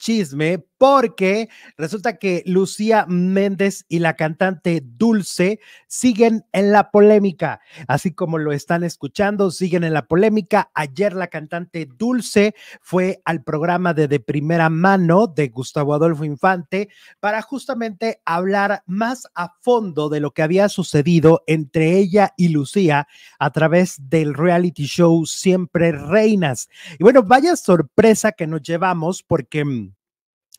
चीज में porque resulta que Lucía Méndez y la cantante Dulce siguen en la polémica, así como lo están escuchando, siguen en la polémica. Ayer la cantante Dulce fue al programa de De Primera Mano de Gustavo Adolfo Infante para justamente hablar más a fondo de lo que había sucedido entre ella y Lucía a través del reality show Siempre Reinas. Y bueno, vaya sorpresa que nos llevamos porque mm,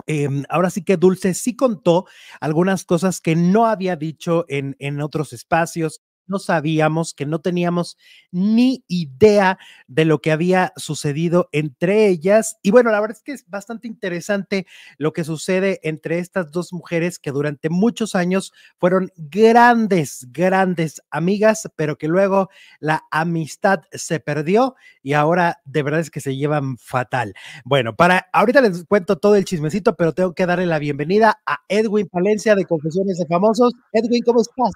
Em, ahora sí que Dulce sí contó algunas cosas que no había dicho en, en otros espacios, no sabíamos, que no teníamos ni idea de lo que había sucedido entre ellas. Y bueno, la verdad es que es bastante interesante lo que sucede entre estas dos mujeres que durante muchos años fueron grandes, grandes amigas, pero que luego la amistad se perdió y ahora de verdad es que se llevan fatal. Bueno, para ahorita les cuento todo el chismecito, pero tengo que darle la bienvenida a Edwin Palencia de Confesiones de Famosos. Edwin, ¿cómo estás?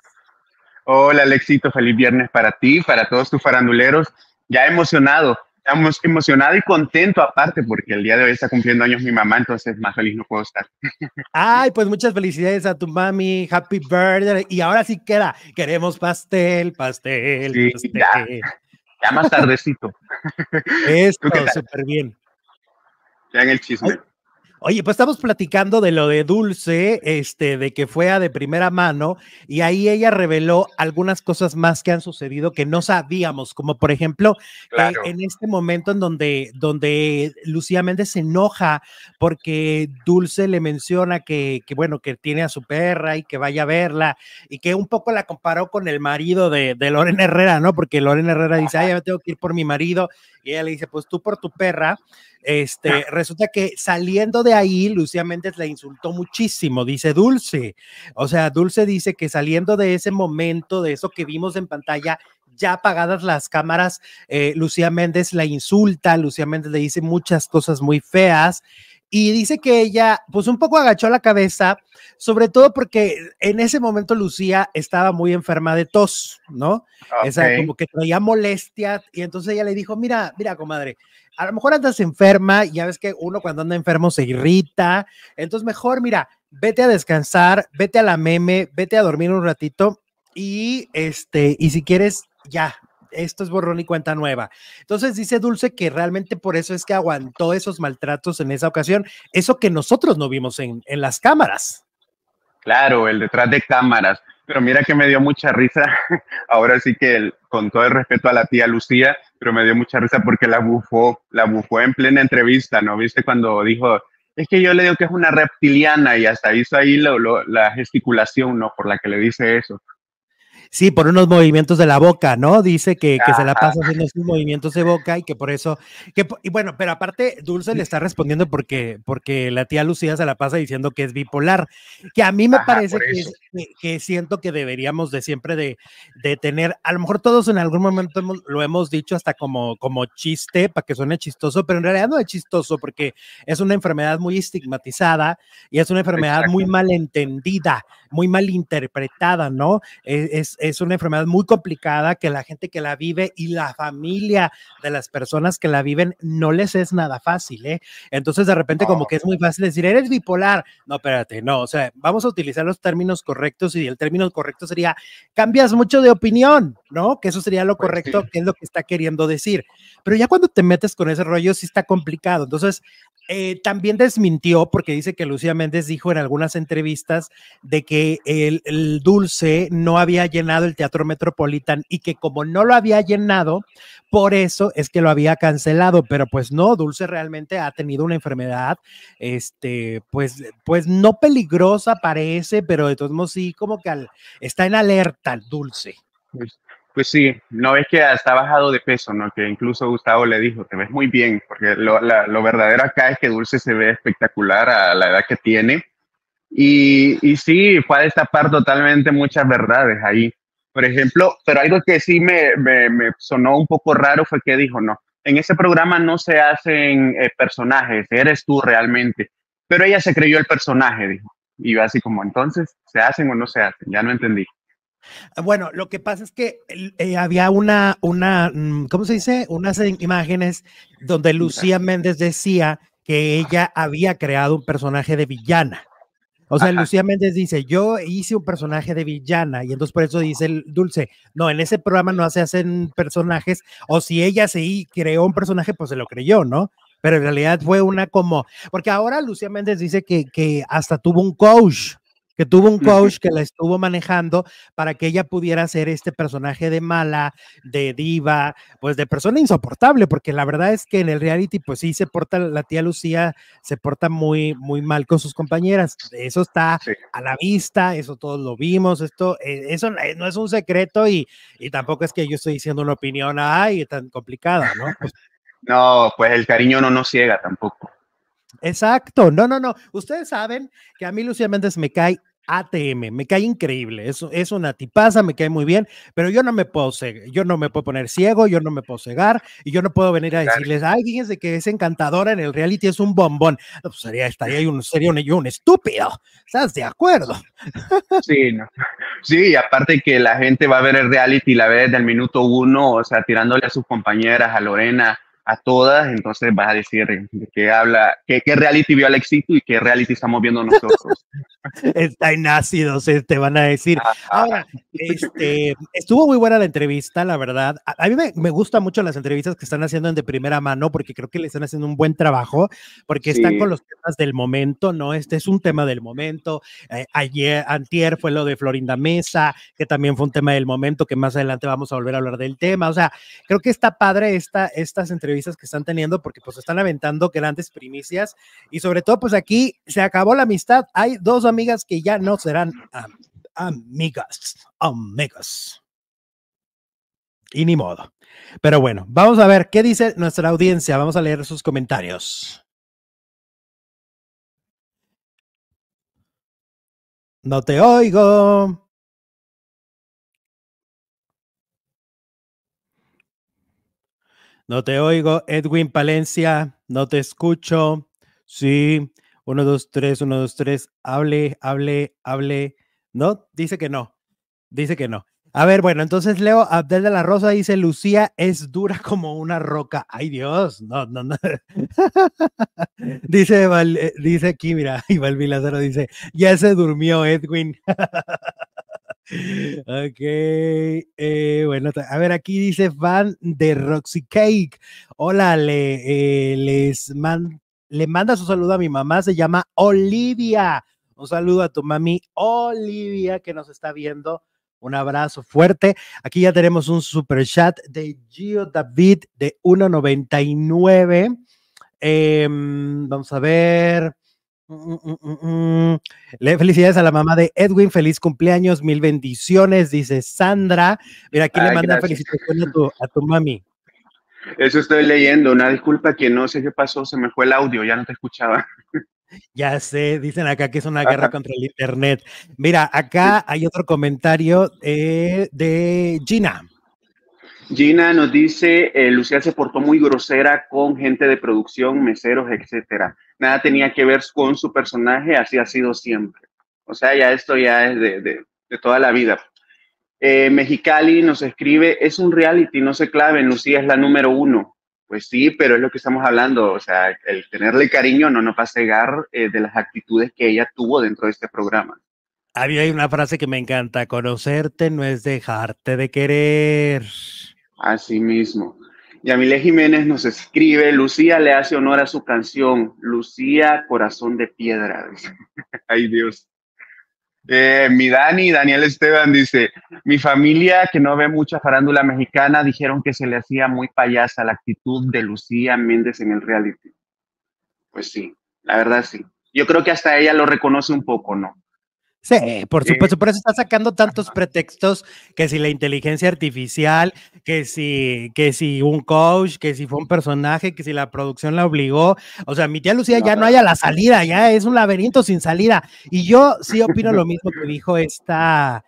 Hola Alexito, feliz viernes para ti, para todos tus faranduleros. Ya emocionado, estamos emocionado y contento aparte porque el día de hoy está cumpliendo años mi mamá, entonces más feliz no puedo estar. Ay, pues muchas felicidades a tu mami, happy birthday. Y ahora sí queda, queremos pastel, pastel, pastel. Ya, más tardecito. Esto, súper bien. Ya en el chisme. Oye, pues estamos platicando de lo de Dulce, este, de que fue a de primera mano, y ahí ella reveló algunas cosas más que han sucedido que no sabíamos, como por ejemplo, eh, en este momento en donde, donde Lucía Méndez se enoja porque Dulce le menciona que, que, bueno, que tiene a su perra y que vaya a verla, y que un poco la comparó con el marido de, de Lorena Herrera, ¿no? Porque Lorena Herrera dice, ay, ya tengo que ir por mi marido, y ella le dice, pues tú por tu perra. Este, ah. resulta que saliendo de ahí, Lucía Méndez la insultó muchísimo, dice Dulce. O sea, Dulce dice que saliendo de ese momento, de eso que vimos en pantalla, ya apagadas las cámaras, eh, Lucía Méndez la insulta, Lucía Méndez le dice muchas cosas muy feas y dice que ella pues un poco agachó la cabeza, sobre todo porque en ese momento Lucía estaba muy enferma de tos, ¿no? Esa como que traía molestia y entonces ella le dijo, mira, mira, comadre, a lo mejor andas enferma, ya ves que uno cuando anda enfermo se irrita, entonces mejor, mira, vete a descansar, vete a la meme, vete a dormir un ratito y este, y si quieres, ya, esto es borrón y cuenta nueva. Entonces dice Dulce que realmente por eso es que aguantó esos maltratos en esa ocasión, eso que nosotros no vimos en, las cámaras. Claro, el detrás de cámaras. Pero mira que me dio mucha risa, ahora sí que con todo el respeto a la tía Lucía, pero me dio mucha risa porque la bufó, la bufó en plena entrevista, ¿no? ¿Viste cuando dijo, es que yo le digo que es una reptiliana y hasta hizo ahí la gesticulación, ¿no? Por la que le dice eso. Sí, por unos movimientos de la boca, ¿no? Dice que, se la pasa haciendo sus movimientos de boca y que por eso, que, y bueno, pero aparte Dulce le está respondiendo porque, porque la tía Lucía se la pasa diciendo que es bipolar, que a mí me parece que, que, siento que deberíamos de siempre de, de, tener, a lo mejor todos en algún momento lo hemos dicho hasta como, como chiste, para que suene chistoso, pero en realidad no es chistoso porque es una enfermedad muy estigmatizada y es una enfermedad muy muy malentendida muy mal interpretada, ¿no? E-, es, es una enfermedad muy complicada que la gente que la vive y la familia de las personas que la viven no les es nada fácil, ¿eh? Entonces de repente como que es muy fácil decir, eres bipolar. No, espérate, no, o sea, vamos a utilizar los términos correctos y el término correcto sería, cambias mucho de opinión, ¿no? Que eso sería lo pues correcto, que es lo que está queriendo decir. Pero ya cuando te metes con ese rollo, sí está complicado. Entonces, eh, también desmintió, porque dice que Lucía Méndez dijo en algunas entrevistas de que el, dulce no había llenado el Teatro Metropolitan y que como no lo había llenado, por eso es que lo había cancelado, pero pues no, Dulce realmente ha tenido una enfermedad, este, pues, pues no peligrosa parece, pero de todos modos sí, como que está en alerta Dulce. Pues, pues, sí, no es que está bajado de peso, ¿no? Que incluso Gustavo le dijo, te ves muy bien, porque lo verdadero acá es que Dulce se ve espectacular a la edad que tiene y, y sí, a destapar totalmente muchas verdades ahí. Por ejemplo, pero algo que sí me, sonó un poco raro fue que dijo, no, en ese programa no se hacen eh, personajes, eres tú realmente. Pero ella se creyó el personaje, dijo. Y yo así como, entonces, ¿se hacen o no se hacen? Ya no entendí. Ah, bueno, lo que pasa es que eh, había una, una, mm, ¿cómo se dice? Unas imágenes donde Lucía Méndez decía que ella había creado un personaje de villana. O sea, Lucía Méndez dice, yo hice un personaje de villana y entonces por eso dice el Dulce, no, en ese programa no se hacen personajes, o si ella se creó un personaje, pues se lo creyó, ¿no? Pero en realidad fue una como, porque ahora Lucía Méndez dice que, que hasta tuvo un coach, que tuvo un coach que la estuvo manejando para que ella pudiera ser este personaje de mala, de diva, pues de persona insoportable, porque la verdad es que en el reality, pues sí se porta, la tía Lucía se porta muy, muy mal con sus compañeras. Eso está a la vista, eso todos lo vimos, esto, eh, eso eh, no es un secreto y, tampoco es que yo estoy diciendo una opinión, ay, tan complicada, ¿no? Pues, no, pues el cariño no nos ciega tampoco. Exacto, no, no, no. Ustedes saben que a mí Lucía Méndez me cae ATM, me cae increíble, es, es una tipaza, me cae muy bien, pero yo no me puedo yo no me puedo poner ciego, yo no me puedo cegar y yo no puedo venir a decirles, ay, fíjense que es encantadora en el reality, es un bombón. Pues, sería, estaría un, un, estúpido, ¿estás de acuerdo? Sí, sí, aparte que la gente va a ver el reality la ve desde el minuto uno, o sea, tirándole a sus compañeras, a Lorena, a todas, entonces vas a decir de qué habla, qué, reality vio éxito y qué reality estamos viendo nosotros. Está en ácidos, te van a decir. Ah, ah. Ahora, este, estuvo muy buena la entrevista, la verdad. A, mí me, me, gustan mucho las entrevistas que están haciendo de primera mano porque creo que le están haciendo un buen trabajo porque están con los temas del momento, ¿no? Este es un tema del momento. Eh, ayer, antier fue lo de Florinda Mesa, que también fue un tema del momento, que más adelante vamos a volver a hablar del tema. O sea, creo que está padre esta, estas entrevistas que están teniendo porque pues están aventando grandes primicias y sobre todo pues aquí se acabó la amistad. Hay dos amigas que ya no serán amigas, amigas. Y ni modo. Pero bueno, vamos a ver qué dice nuestra audiencia. Vamos a leer sus comentarios. No te oigo. No te oigo, Edwin Palencia, no te escucho. Sí, uno, dos, tres, uno, dos, tres. Hable, hable, hable. No, dice que no. Dice que no. A ver, bueno, entonces Leo Abdel de la Rosa dice, Lucía es dura como una roca. Ay Dios, no, no, no. dice, eh, dice aquí, mira, y Valvilazaro dice, ya se durmió Edwin. Ok, eh, bueno, a ver, aquí dice fan de Roxy Cake. Hola, le, eh, les le manda su saludo a mi mamá, se llama Olivia. Un saludo a tu mami Olivia que nos está viendo. Un abrazo fuerte. Aquí ya tenemos un super chat de Gio David de 1.99. Em, vamos a ver. Mm, mm, mm, le felicidades a la mamá de Edwin, feliz cumpleaños, mil bendiciones, dice Sandra. Mira, aquí le manda felicitaciones a tu, mami. Eso estoy leyendo, una disculpa que no sé qué pasó, se me fue el audio, ya no te escuchaba. Ya sé, dicen acá que es una guerra contra el Internet. Mira, acá hay otro comentario eh, de Gina. Gina nos dice, eh, Lucía se portó muy grosera con gente de producción, meseros, etcétera. Nada tenía que ver con su personaje, así ha sido siempre. O sea, ya esto ya es de, toda la vida. Eh, Mexicali nos escribe, es un reality, no se clave Lucía es la número uno. Pues sí, pero es lo que estamos hablando, o sea, el tenerle cariño no nos va cegar eh, de las actitudes que ella tuvo dentro de este programa. Había una frase que me encanta, conocerte no es dejarte de querer. Así mismo. Yamile Jiménez nos escribe, Lucía le hace honor a su canción, Lucía Corazón de Piedra. Ay Dios. Eh, mi Dani, Daniel Esteban dice, mi familia que no ve mucha farándula mexicana dijeron que se le hacía muy payasa la actitud de Lucía Méndez en el reality. Pues sí, la verdad sí. Yo creo que hasta ella lo reconoce un poco, ¿no? Sí, por supuesto, por eso está sacando tantos pretextos que si la inteligencia artificial, que si, que si un coach, que si fue un personaje, que si la producción la obligó. O sea, mi tía Lucía ya no haya la salida, ya es un laberinto sin salida. Y yo sí opino lo mismo que dijo esta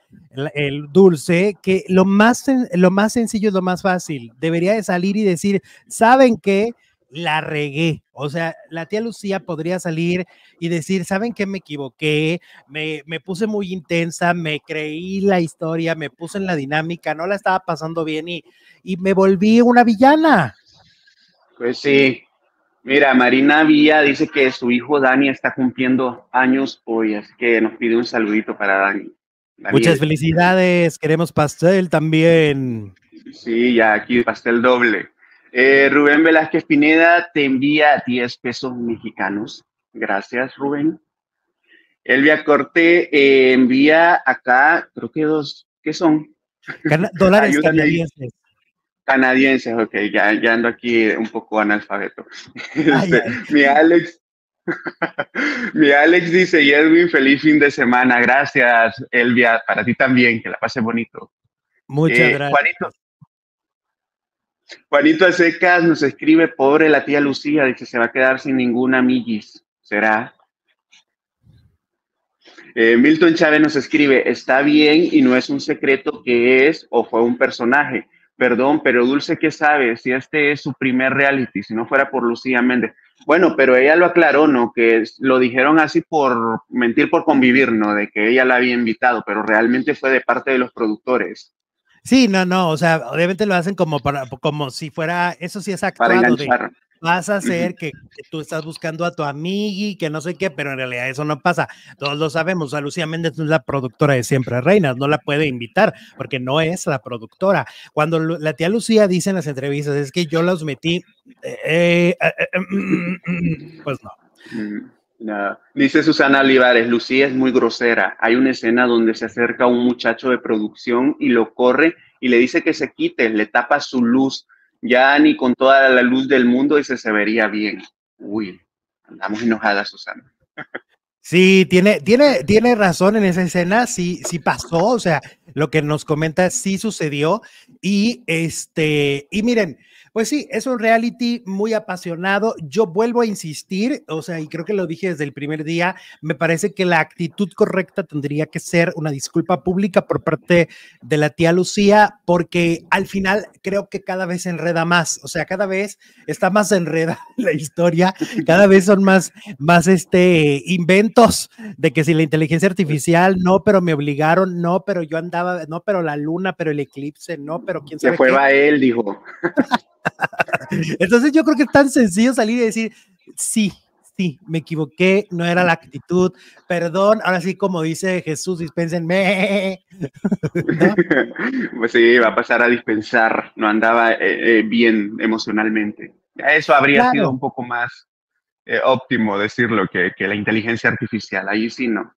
el dulce, que lo más, lo más sencillo es lo más fácil. Debería de salir y decir, ¿saben qué? la regué. O sea, la tía Lucía podría salir y decir, ¿saben qué? Me equivoqué, me, me, puse muy intensa, me creí la historia, me puse en la dinámica, no la estaba pasando bien y, me volví una villana. Pues sí. Mira, Marina Villa dice que su hijo Dani está cumpliendo años hoy, así que nos pide un saludito para Dani. Muchas felicidades, queremos pastel también. Sí, ya aquí pastel doble. Eh, Rubén Velázquez Pineda te envía 10 pesos mexicanos. Gracias, Rubén. Elvia Corte eh, envía acá, creo que dos, ¿qué son? dólares canadienses. Canadienses, ok, ya, ando aquí un poco analfabeto. Este, mi Alex. Alex dice, Yerwin, feliz fin de semana. Gracias, Elvia, para ti también, que la pase bonito. Muchas eh, gracias. Juanito Secas nos escribe, pobre la tía Lucía, dice, se va a quedar sin ninguna millis. ¿Será? Eh, Milton Chávez nos escribe, está bien y no es un secreto que es o fue un personaje. Perdón, pero Dulce, ¿qué sabe? Si este es su primer reality, si no fuera por Lucía Méndez. Bueno, pero ella lo aclaró, ¿no? Que lo dijeron así por mentir, por convivir, ¿no? De que ella la había invitado, pero realmente fue de parte de los productores. Sí, no, no, o sea, obviamente lo hacen como para, como si fuera, eso sí es actuado vas a hacer que, tú estás buscando a tu y que no sé qué, pero en realidad eso no pasa. Todos lo sabemos. a Lucía Méndez no es la productora de Siempre Reinas, no la puede invitar porque no es la productora. Cuando la tía Lucía dice en las entrevistas, es que yo los metí, eh, eh, eh, mm, mm, mm, pues no. Dice Susana Olivares, Lucía es muy grosera. Hay una escena donde se acerca un muchacho de producción y lo corre y le dice que se quite, le tapa su luz. Ya ni con toda la luz del mundo y se vería bien. Uy, andamos enojadas, Susana. Sí, tiene, tiene, tiene razón en esa escena, sí, sí pasó, o sea, lo que nos comenta sí sucedió. Y este, y miren, pues sí, es un reality muy apasionado. Yo vuelvo a insistir, o sea, y creo que lo dije desde el primer día, me parece que la actitud correcta tendría que ser una disculpa pública por parte de la tía Lucía, porque al final creo que cada vez se enreda más, o sea, cada vez está más enreda la historia, cada vez son más, más este, inventos de que si la inteligencia artificial, no, pero me obligaron, no, pero yo andaba, no, pero la luna, pero el eclipse, no, pero quién sabe. Se fue a él, dijo. Entonces yo creo que es tan sencillo salir y decir, sí, sí, me equivoqué, no era la actitud, perdón, ahora sí como dice Jesús, dispénsenme. Pues sí, va a pasar a dispensar, no andaba eh, eh, bien emocionalmente. Eso habría sido un poco más eh, óptimo decirlo que, que la inteligencia artificial, ahí sí no.